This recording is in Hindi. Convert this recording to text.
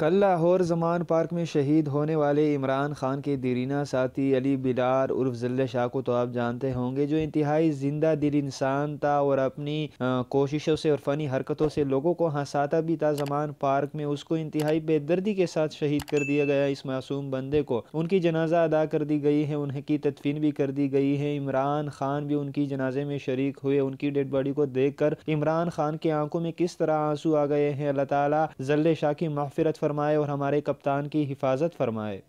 कल लाहौर जमान पार्क में शहीद होने वाले इमरान खान के दीरीना साथी अली बिलार उर्फ जल्ले शाह को तो आप जानते होंगे जो इंतहाई जिंदा दिल इंसान था और अपनी कोशिशों से और फ़नी हरकतों से लोगों को हंसाता भी था जमान पार्क में उसको इंतहाई बेदर्दी के साथ शहीद कर दिया गया इस मासूम बंदे को उनकी जनाजा अदा कर दी गई है उनकी तदफीन भी कर दी गई है इमरान खान भी उनकी जनाजे में शरीक हुए उनकी डेड बॉडी को देख कर इमरान खान की आंखों में किस तरह आंसू आ गए हैं अल्लाह ताली जल्ले शाह की माफिरत फरमाए और हमारे कप्तान की हिफाजत फरमाए